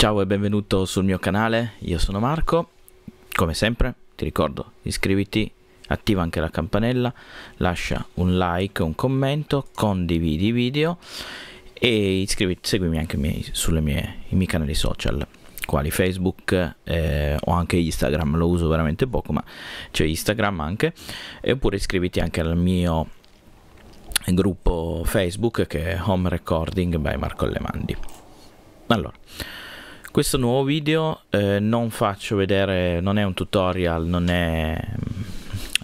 Ciao e benvenuto sul mio canale, io sono Marco, come sempre ti ricordo iscriviti, attiva anche la campanella, lascia un like, un commento, condividi i video e iscriviti, seguimi anche miei, sulle mie, i miei canali social quali Facebook eh, o anche Instagram, lo uso veramente poco ma c'è Instagram anche e oppure iscriviti anche al mio gruppo Facebook che è Home Recording by Marco Lemandi. Allora, questo nuovo video eh, non faccio vedere, non è un tutorial, non è,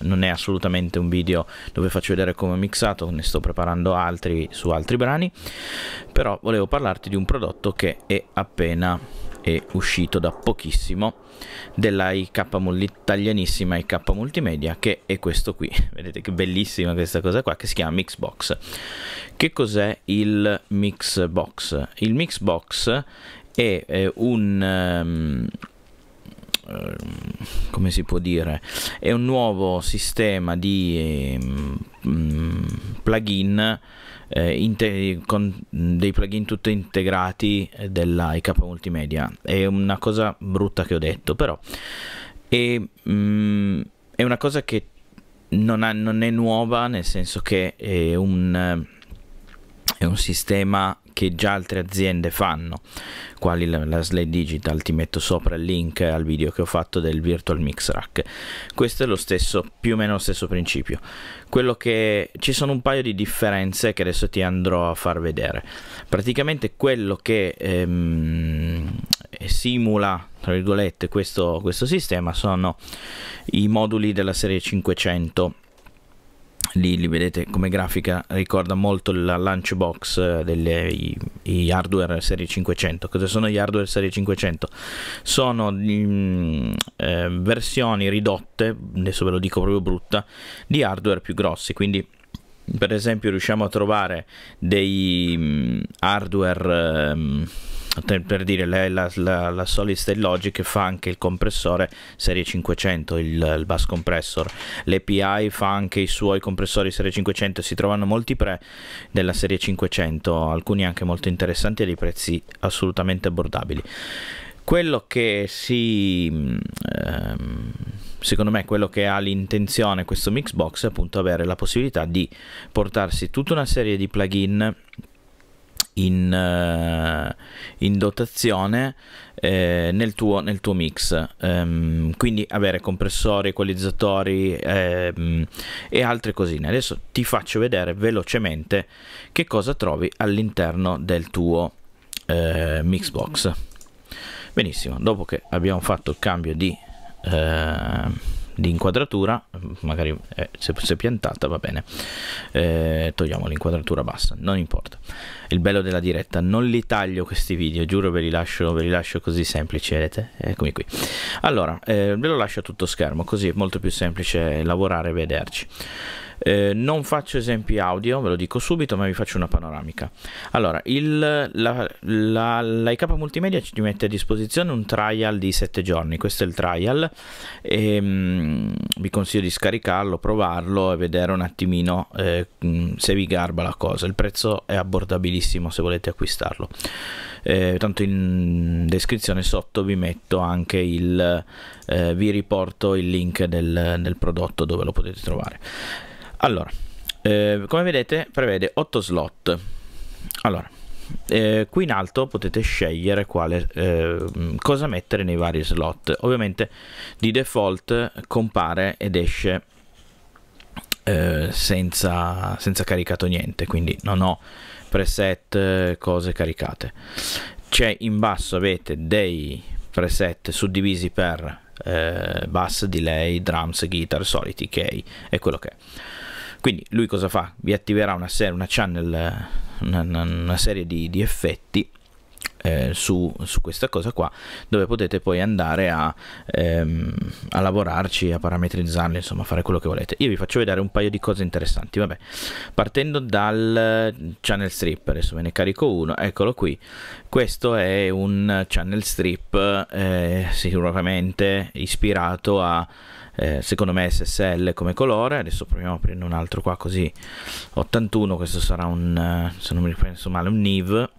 non è assolutamente un video dove faccio vedere come ho mixato, ne sto preparando altri su altri brani, però volevo parlarti di un prodotto che è appena è uscito da pochissimo della IK italianissima IK Multimedia che è questo qui vedete che bellissima questa cosa qua che si chiama Mixbox che cos'è il Mixbox? il Mixbox è eh, un... Um, come si può dire è un nuovo sistema di um, plugin eh, con dei plugin tutti integrati della IK Multimedia è una cosa brutta che ho detto però è, um, è una cosa che non, ha, non, è nuova nel senso che è un, è un sistema che già altre aziende fanno, quali la, la Slide Digital, ti metto sopra il link al video che ho fatto del Virtual Mix Rack. Questo è lo stesso, più o meno lo stesso principio. Quello che ci sono un paio di differenze che adesso ti andrò a far vedere. Praticamente quello che ehm, simula tra virgolette questo, questo sistema sono i moduli della serie 500 lì li vedete come grafica ricorda molto la launch box eh, degli hardware serie 500 cosa sono gli hardware serie 500 sono mh, mm, eh, versioni ridotte adesso ve lo dico proprio brutta di hardware più grossi quindi per esempio riusciamo a trovare dei mh, mm, hardware mh, ehm, per dire la, la, la, la, solid state logic fa anche il compressore serie 500 il, il bus compressor l'API fa anche i suoi compressori serie 500 si trovano molti pre della serie 500 alcuni anche molto interessanti a dei prezzi assolutamente abbordabili quello che si mm, ehm, secondo me quello che ha l'intenzione questo mixbox è appunto avere la possibilità di portarsi tutta una serie di plugin in, eh, in dotazione eh, nel, tuo, nel, tuo, mix. Um, quindi avere compressori, equalizzatori ehm, e altre cosine. Adesso ti faccio vedere velocemente che cosa trovi all'interno del tuo eh, mix box. Benissimo, dopo che abbiamo fatto il cambio di... Eh, di inquadratura, magari eh, se fosse piantata va bene, eh, togliamo l'inquadratura bassa, non importa. Il bello della diretta, non li taglio questi video, giuro ve li lascio, ve li lascio così semplici, vedete? Eccomi qui. Allora, eh, ve lo lascio a tutto schermo, così è molto più semplice lavorare e vederci. Eh, non faccio esempi audio, ve lo dico subito, ma vi faccio una panoramica. Allora, il, la, la, l'IK Multimedia ci mette a disposizione un trial di 7 giorni, questo è il trial, e, mh, mm, vi consiglio di scaricarlo, provarlo e vedere un attimino eh, mm, se vi garba la cosa. Il prezzo è abbordabilissimo se volete acquistarlo. Eh, tanto in descrizione sotto vi metto anche il, eh, vi riporto il link del, del prodotto dove lo potete trovare. Allora, eh, come vedete prevede 8 slot. Allora, eh, qui in alto potete scegliere quale, eh, cosa mettere nei vari slot. Ovviamente di default compare ed esce eh, senza, senza caricato niente, quindi non ho preset, eh, cose caricate. C'è in basso avete dei preset suddivisi per eh, bass, delay, drums, guitar, soliti, key e quello che è. Quindi lui cosa fa? Vi attiverà una, serie, una channel, una, una serie di, di effetti eh, su, su, questa cosa qua dove potete poi andare a, ehm, a lavorarci a parametrizzarli insomma fare quello che volete io vi faccio vedere un paio di cose interessanti vabbè partendo dal channel strip adesso ve ne carico uno eccolo qui questo è un channel strip eh, sicuramente ispirato a eh, secondo me SSL come colore adesso proviamo a prendere un altro qua così 81 questo sarà un eh, se non mi ripenso male un NIV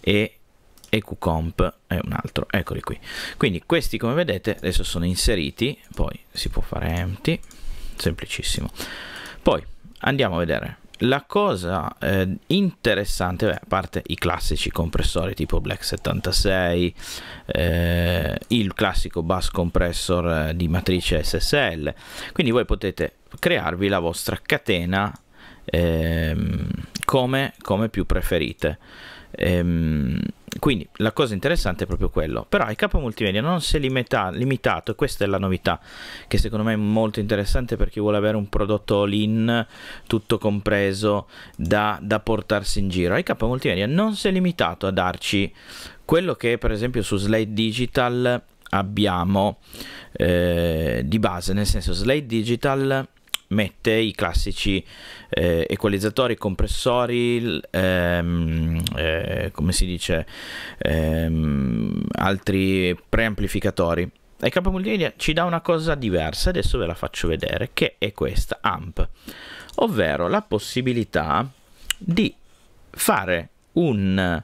e EQComp è un altro eccoli qui quindi questi come vedete adesso sono inseriti poi si può fare empty semplicissimo poi andiamo a vedere la cosa eh, interessante, beh, a parte i classici compressori tipo Black 76, eh, il classico bus compressor eh, di matrice SSL, quindi voi potete crearvi la vostra catena eh, come, come, più preferite. Ehm, quindi la cosa interessante è proprio quello però il capo multimedia non si è limita limitato questa è la novità che secondo me è molto interessante per chi vuole avere un prodotto all-in tutto compreso da, da portarsi in giro il capo multimedia non si è limitato a darci quello che per esempio su Slate Digital abbiamo eh, di base nel senso Slate Digital mette i classici eh, equalizzatori, compressori, ehm, eh, come si dice, ehm, altri preamplificatori. E Capo Multimedia ci dà una cosa diversa, adesso ve la faccio vedere, che è questa AMP, ovvero la possibilità di fare un...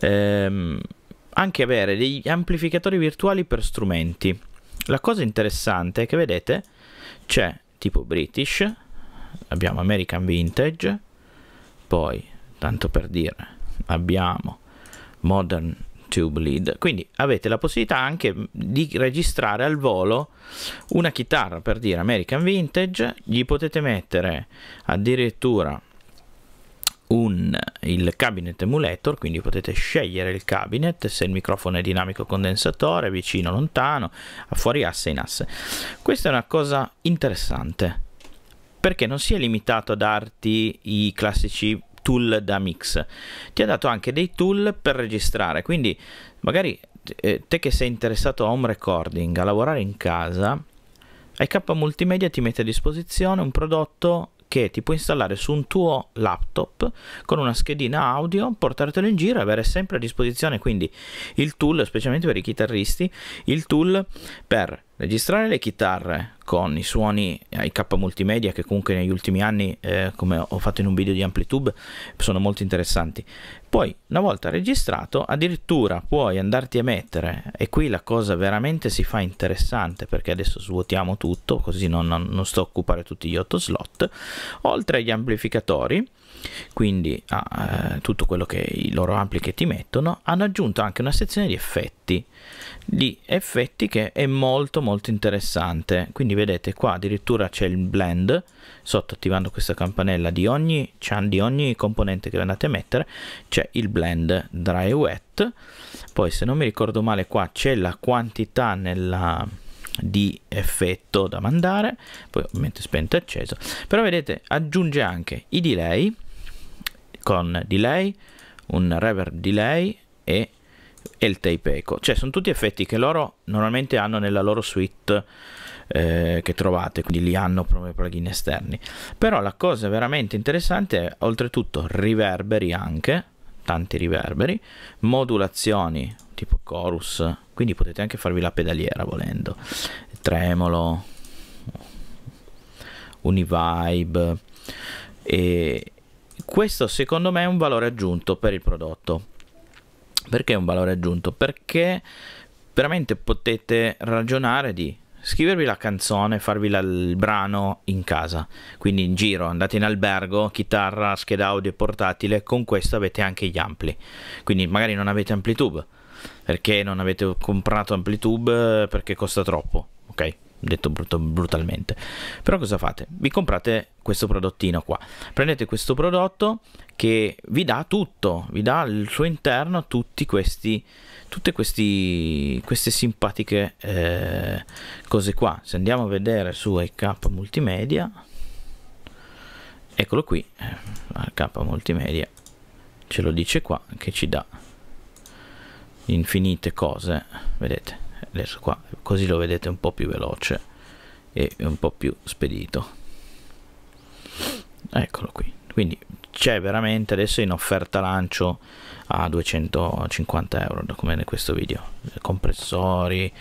Ehm, anche avere degli amplificatori virtuali per strumenti. La cosa interessante è che vedete c'è tipo British, abbiamo American Vintage, poi, tanto per dire, abbiamo Modern Tube Lead. Quindi avete la possibilità anche di registrare al volo una chitarra, per dire American Vintage, gli potete mettere addirittura un, il cabinet emulator, quindi potete scegliere il cabinet, se il microfono è dinamico condensatore, vicino, lontano, a fuori asse, in asse. Questa è una cosa interessante, perché non si è limitato a darti i classici tool da mix, ti ha dato anche dei tool per registrare, quindi magari eh, te che sei interessato a home recording, a lavorare in casa, IK Multimedia ti mette a disposizione un prodotto che ti puoi installare su un tuo laptop con una schedina audio, portartelo in giro e avere sempre a disposizione quindi il tool, specialmente per i chitarristi, il tool per Registrare le chitarre con i suoni ai K multimedia che comunque negli ultimi anni, eh, come ho fatto in un video di Amplitude, sono molto interessanti. Poi, una volta registrato, addirittura puoi andarti a mettere, e qui la cosa veramente si fa interessante perché adesso svuotiamo tutto, così non, non sto a occupare tutti gli 8 slot, oltre agli amplificatori, quindi a ah, eh, tutto quello che i loro ampli che ti mettono hanno aggiunto anche una sezione di effetti di effetti che è molto molto interessante quindi vedete qua addirittura c'è il blend sotto attivando questa campanella di ogni, di ogni componente che andate a mettere c'è il blend dry e wet poi se non mi ricordo male qua c'è la quantità nella di effetto da mandare poi ovviamente spento e acceso però vedete aggiunge anche i delay con delay, un reverb delay e, il tape echo. Cioè sono tutti effetti che loro normalmente hanno nella loro suite eh, che trovate, quindi li hanno proprio come plugin esterni. Però la cosa veramente interessante è oltretutto riverberi anche, tanti riverberi, modulazioni tipo chorus, quindi potete anche farvi la pedaliera volendo, tremolo, univibe e, questo secondo me è un valore aggiunto per il prodotto. Perché è un valore aggiunto? Perché veramente potete ragionare di scrivervi la canzone, farvi la, il brano in casa, quindi in giro, andate in albergo, chitarra, scheda audio e portatile, con questo avete anche gli ampli, quindi magari non avete amplitude, perché non avete comprato amplitude, perché costa troppo, ok? detto brutto, brutalmente. Però cosa fate? Vi comprate questo prodottino qua. Prendete questo prodotto che vi dà tutto, vi dà al suo interno tutti questi, tutte questi, queste simpatiche eh, cose qua. Se andiamo a vedere su IK Multimedia, eccolo qui, eh, IK Multimedia, ce lo dice qua che ci dà infinite cose, vedete adesso qua così lo vedete un po' più veloce e un po' più spedito eccolo qui quindi c'è veramente adesso in offerta lancio a 250 euro come in questo video compressori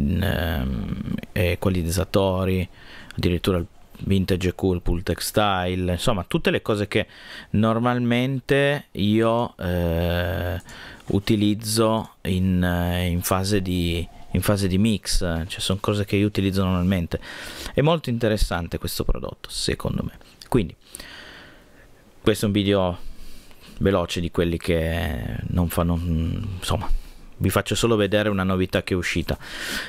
mm, ehm, equalizzatori addirittura il vintage cool pull textile insomma tutte le cose che normalmente io eh, utilizzo in, eh, in fase di in fase di mix, cioè sono cose che io utilizzo normalmente. È molto interessante questo prodotto, secondo me. Quindi, questo è un video veloce di quelli che non fanno, insomma, vi faccio solo vedere una novità che è uscita.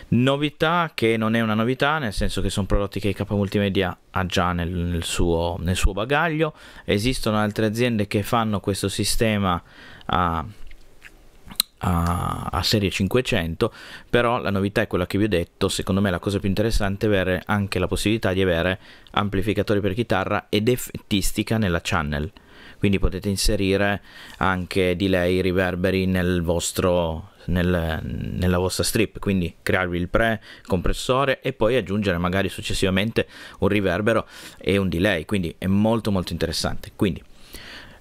Novità che non è una novità, nel senso che sono prodotti che K Multimedia ha già nel, nel, suo, nel suo bagaglio. Esistono altre aziende che fanno questo sistema a a, a, serie 500 però la novità è quella che vi ho detto secondo me la cosa più interessante è avere anche la possibilità di avere amplificatori per chitarra ed effettistica nella channel quindi potete inserire anche delay, riverberi nel vostro, nel, nella vostra strip quindi crearvi il pre compressore e poi aggiungere magari successivamente un riverbero e un delay quindi è molto molto interessante quindi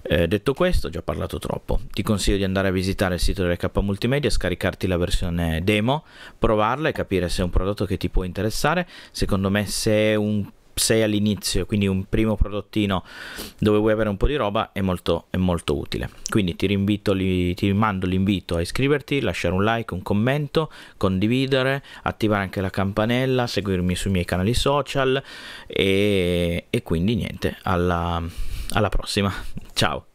eh, detto questo, ho già parlato troppo. Ti consiglio di andare a visitare il sito delle K Multimedia, scaricarti la versione demo, provarla e capire se è un prodotto che ti può interessare. Secondo me, se è un sei all'inizio, quindi un primo prodottino dove vuoi avere un po' di roba, è molto, è molto utile. Quindi ti, rinvito, ti rimando l'invito a iscriverti, lasciare un like, un commento, condividere, attivare anche la campanella, seguirmi sui miei canali social e, e quindi niente, alla, alla prossima. Ciao!